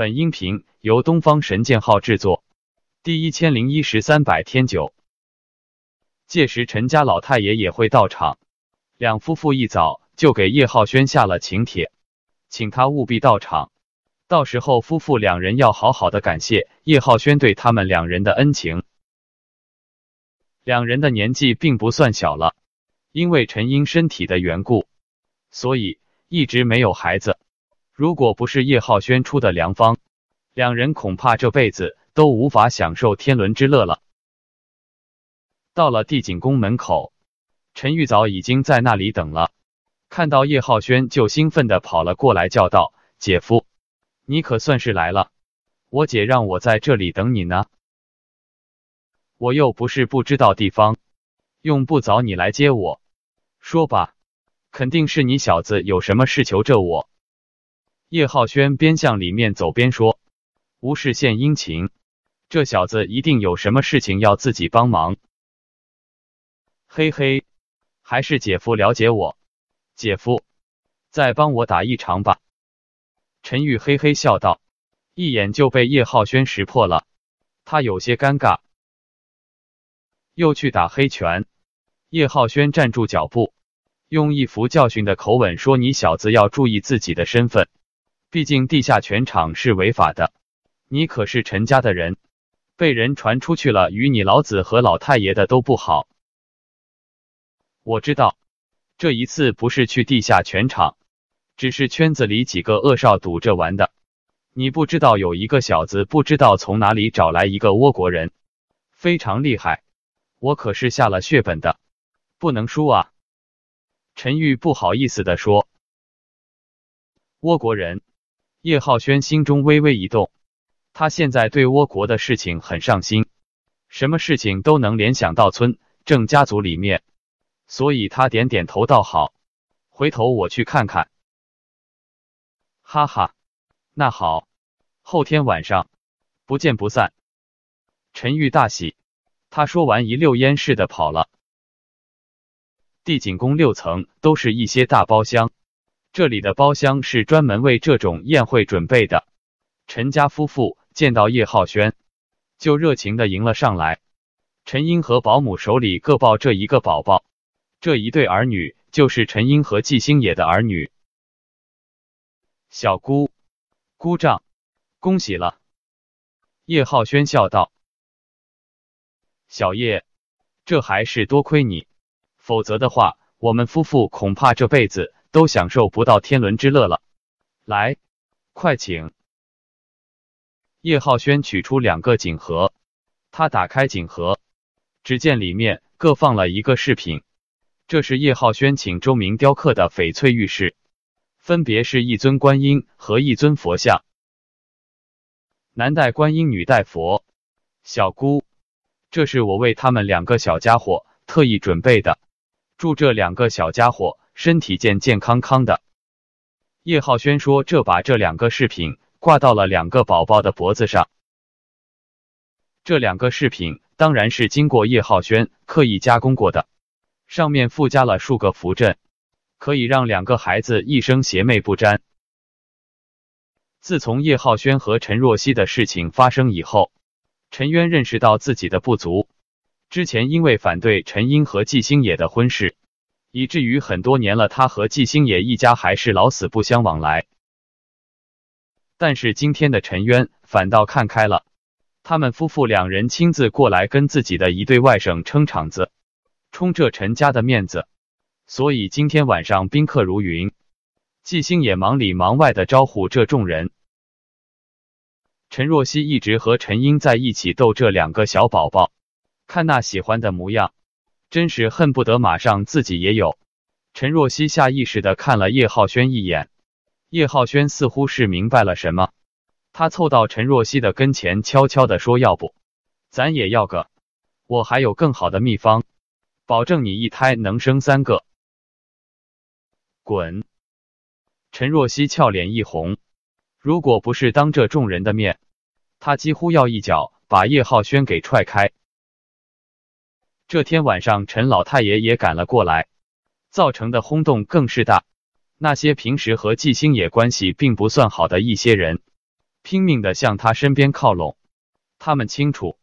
本音频由东方神剑号制作。第一千零一十三百天九，届时陈家老太爷也会到场。两夫妇一早就给叶浩轩下了请帖，请他务必到场。到时候夫妇两人要好好的感谢叶浩轩对他们两人的恩情。两人的年纪并不算小了，因为陈英身体的缘故，所以一直没有孩子。如果不是叶浩轩出的良方，两人恐怕这辈子都无法享受天伦之乐了。到了帝景宫门口，陈玉早已经在那里等了，看到叶浩轩就兴奋地跑了过来，叫道：“姐夫，你可算是来了，我姐让我在这里等你呢。我又不是不知道地方，用不着你来接我。说吧，肯定是你小子有什么事求着我。”叶浩轩边向里面走边说：“无事献殷勤，这小子一定有什么事情要自己帮忙。”嘿嘿，还是姐夫了解我，姐夫，再帮我打一场吧。”陈宇嘿嘿笑道。一眼就被叶浩轩识破了，他有些尴尬，又去打黑拳。叶浩轩站住脚步，用一副教训的口吻说：“你小子要注意自己的身份。”毕竟地下拳场是违法的，你可是陈家的人，被人传出去了，与你老子和老太爷的都不好。我知道，这一次不是去地下拳场，只是圈子里几个恶少赌着玩的。你不知道有一个小子，不知道从哪里找来一个倭国人，非常厉害。我可是下了血本的，不能输啊！陈玉不好意思的说：“倭国人。”叶浩轩心中微微一动，他现在对倭国的事情很上心，什么事情都能联想到村正家族里面，所以他点点头道：“好，回头我去看看。”哈哈，那好，后天晚上不见不散。”陈玉大喜，他说完一溜烟似的跑了。帝景宫六层都是一些大包厢。这里的包厢是专门为这种宴会准备的。陈家夫妇见到叶浩轩，就热情的迎了上来。陈英和保姆手里各抱着一个宝宝，这一对儿女就是陈英和纪星野的儿女。小姑姑丈，恭喜了！叶浩轩笑道：“小叶，这还是多亏你，否则的话，我们夫妇恐怕这辈子……”都享受不到天伦之乐了。来，快请。叶浩轩取出两个锦盒，他打开锦盒，只见里面各放了一个饰品。这是叶浩轩请周明雕刻的翡翠玉饰，分别是一尊观音和一尊佛像。男戴观音，女戴佛。小姑，这是我为他们两个小家伙特意准备的。祝这两个小家伙身体健健康康的。叶浩轩说：“这把这两个饰品挂到了两个宝宝的脖子上。这两个饰品当然是经过叶浩轩刻意加工过的，上面附加了数个符阵，可以让两个孩子一生邪魅不沾。自从叶浩轩和陈若曦的事情发生以后，陈渊认识到自己的不足。”之前因为反对陈英和纪星野的婚事，以至于很多年了，他和纪星野一家还是老死不相往来。但是今天的陈渊反倒看开了，他们夫妇两人亲自过来跟自己的一对外甥撑场子，冲着陈家的面子，所以今天晚上宾客如云。纪星野忙里忙外的招呼这众人，陈若曦一直和陈英在一起逗这两个小宝宝。看那喜欢的模样，真是恨不得马上自己也有。陈若曦下意识地看了叶浩轩一眼，叶浩轩似乎是明白了什么，他凑到陈若曦的跟前，悄悄地说：“要不，咱也要个？我还有更好的秘方，保证你一胎能生三个。”滚！陈若曦俏脸一红，如果不是当着众人的面，她几乎要一脚把叶浩轩给踹开。这天晚上，陈老太爷也赶了过来，造成的轰动更是大。那些平时和季星野关系并不算好的一些人，拼命的向他身边靠拢。他们清楚，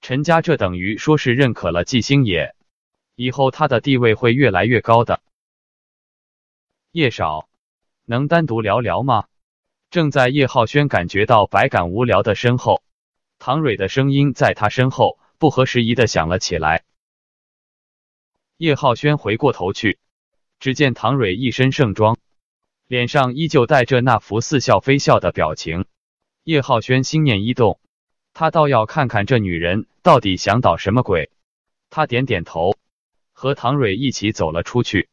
陈家这等于说是认可了季星野，以后他的地位会越来越高的。叶少，能单独聊聊吗？正在叶浩轩感觉到百感无聊的身后，唐蕊的声音在他身后不合时宜的响了起来。叶浩轩回过头去，只见唐蕊一身盛装，脸上依旧带着那副似笑非笑的表情。叶浩轩心念一动，他倒要看看这女人到底想捣什么鬼。他点点头，和唐蕊一起走了出去。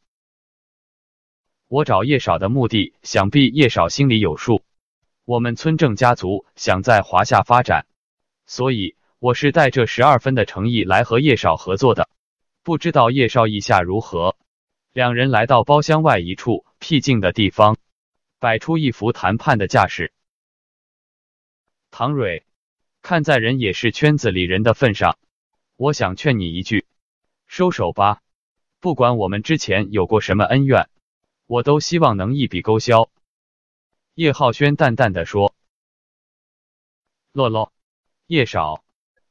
我找叶少的目的，想必叶少心里有数。我们村正家族想在华夏发展，所以我是带着十二分的诚意来和叶少合作的。不知道叶少意下如何？两人来到包厢外一处僻静的地方，摆出一副谈判的架势。唐蕊，看在人也是圈子里人的份上，我想劝你一句，收手吧。不管我们之前有过什么恩怨，我都希望能一笔勾销。叶浩轩淡淡的说：“洛洛，叶少，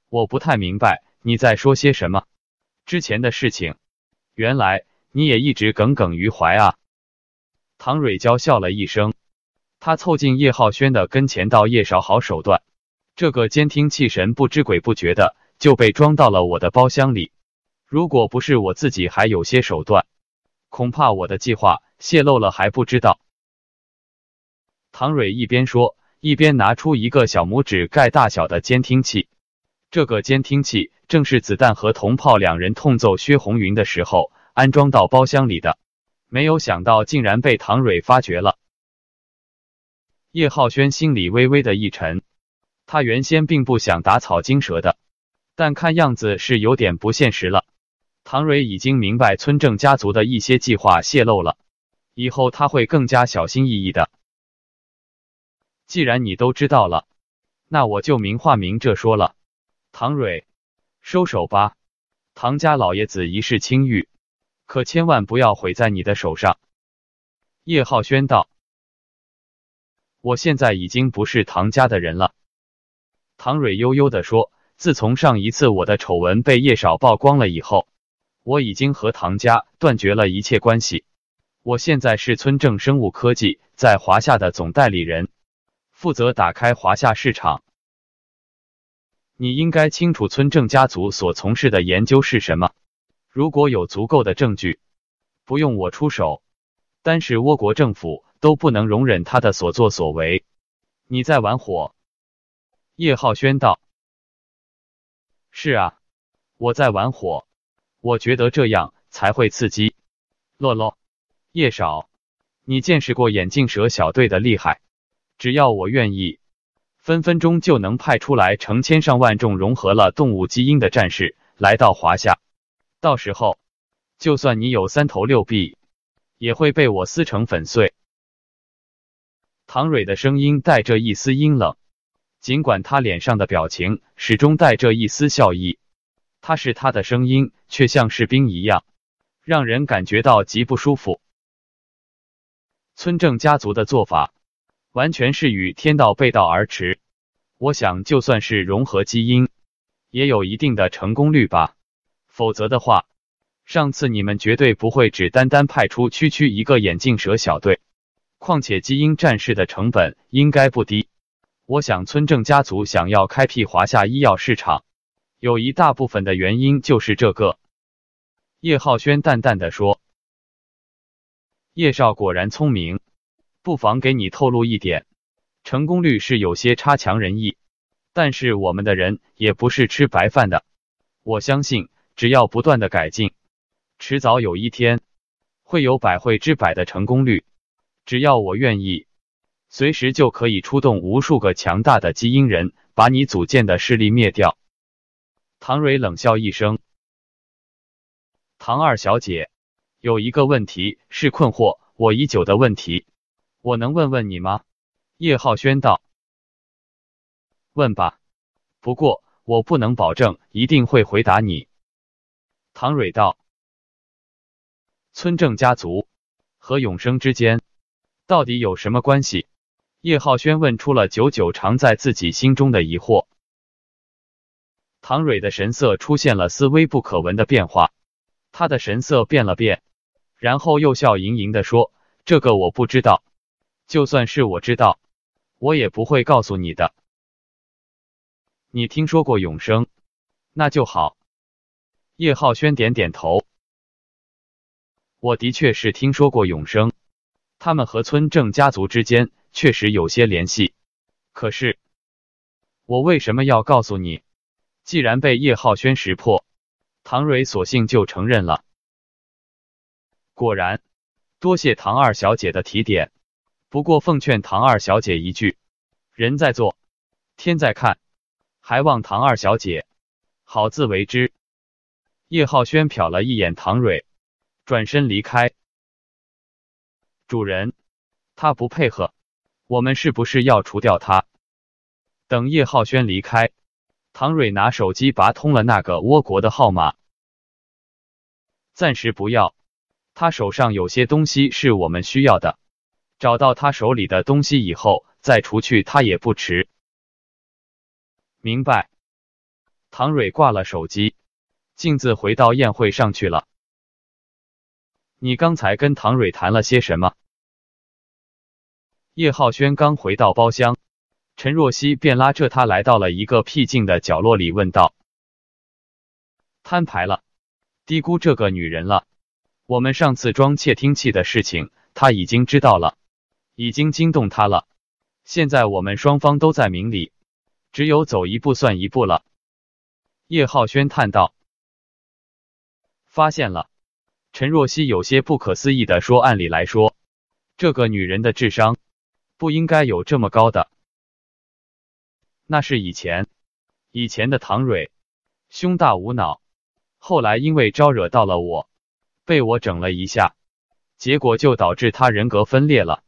我不太明白你在说些什么。”之前的事情，原来你也一直耿耿于怀啊！唐蕊娇笑了一声，她凑近叶浩轩的跟前，道：“叶少，好手段！这个监听器神不知鬼不觉的就被装到了我的包厢里。如果不是我自己还有些手段，恐怕我的计划泄露了还不知道。”唐蕊一边说，一边拿出一个小拇指盖大小的监听器。这个监听器正是子弹和铜炮两人痛揍薛红云的时候安装到包厢里的，没有想到竟然被唐蕊发觉了。叶浩轩心里微微的一沉，他原先并不想打草惊蛇的，但看样子是有点不现实了。唐蕊已经明白村正家族的一些计划泄露了，以后他会更加小心翼翼的。既然你都知道了，那我就明话明着说了。唐蕊，收手吧！唐家老爷子一世清誉，可千万不要毁在你的手上。”叶浩轩道，“我现在已经不是唐家的人了。”唐蕊悠悠的说：“自从上一次我的丑闻被叶少曝光了以后，我已经和唐家断绝了一切关系。我现在是村正生物科技在华夏的总代理人，负责打开华夏市场。”你应该清楚村正家族所从事的研究是什么。如果有足够的证据，不用我出手，单是倭国政府都不能容忍他的所作所为。你在玩火，叶浩轩道。是啊，我在玩火。我觉得这样才会刺激。洛洛，叶少，你见识过眼镜蛇小队的厉害。只要我愿意。分分钟就能派出来成千上万种融合了动物基因的战士来到华夏，到时候就算你有三头六臂，也会被我撕成粉碎。唐蕊的声音带着一丝阴冷，尽管他脸上的表情始终带着一丝笑意，但是他的声音却像士兵一样，让人感觉到极不舒服。村正家族的做法完全是与天道背道而驰。我想，就算是融合基因，也有一定的成功率吧。否则的话，上次你们绝对不会只单单派出区区一个眼镜蛇小队。况且，基因战士的成本应该不低。我想，村正家族想要开辟华夏医药市场，有一大部分的原因就是这个。叶浩轩淡淡的说：“叶少果然聪明，不妨给你透露一点。”成功率是有些差强人意，但是我们的人也不是吃白饭的。我相信，只要不断的改进，迟早有一天会有百会之百的成功率。只要我愿意，随时就可以出动无数个强大的基因人，把你组建的势力灭掉。唐蕊冷笑一声：“唐二小姐，有一个问题是困惑我已久的问题，我能问问你吗？”叶浩轩道：“问吧，不过我不能保证一定会回答你。”唐蕊道：“村正家族和永生之间到底有什么关系？”叶浩轩问出了久久藏在自己心中的疑惑。唐蕊的神色出现了丝微不可闻的变化，他的神色变了变，然后又笑盈盈的说：“这个我不知道，就算是我知道。”我也不会告诉你的。你听说过永生？那就好。叶浩轩点点头。我的确是听说过永生，他们和村正家族之间确实有些联系。可是，我为什么要告诉你？既然被叶浩轩识破，唐蕊索性就承认了。果然，多谢唐二小姐的提点。不过奉劝唐二小姐一句：人在做，天在看，还望唐二小姐好自为之。叶浩轩瞟了一眼唐蕊，转身离开。主人，他不配合，我们是不是要除掉他？等叶浩轩离开，唐蕊拿手机拔通了那个倭国的号码。暂时不要，他手上有些东西是我们需要的。找到他手里的东西以后，再除去他也不迟。明白。唐蕊挂了手机，径自回到宴会上去了。你刚才跟唐蕊谈了些什么？叶浩轩刚回到包厢，陈若曦便拉着他来到了一个僻静的角落里，问道：“摊牌了，低估这个女人了。我们上次装窃听器的事情，她已经知道了。”已经惊动他了，现在我们双方都在明里，只有走一步算一步了。叶浩轩叹道：“发现了。”陈若曦有些不可思议的说：“按理来说，这个女人的智商不应该有这么高的。”那是以前，以前的唐蕊，胸大无脑，后来因为招惹到了我，被我整了一下，结果就导致她人格分裂了。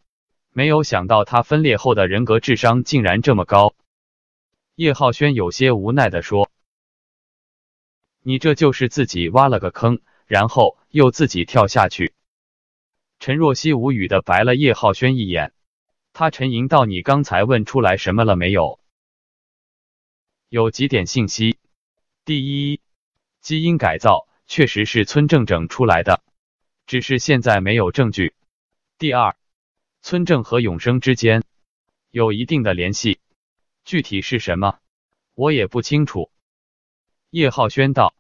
没有想到他分裂后的人格智商竟然这么高，叶浩轩有些无奈地说：“你这就是自己挖了个坑，然后又自己跳下去。”陈若曦无语地白了叶浩轩一眼，他沉吟道：“你刚才问出来什么了没有？有几点信息：第一，基因改造确实是村正整出来的，只是现在没有证据；第二。”村政和永生之间有一定的联系，具体是什么，我也不清楚。”叶浩轩道。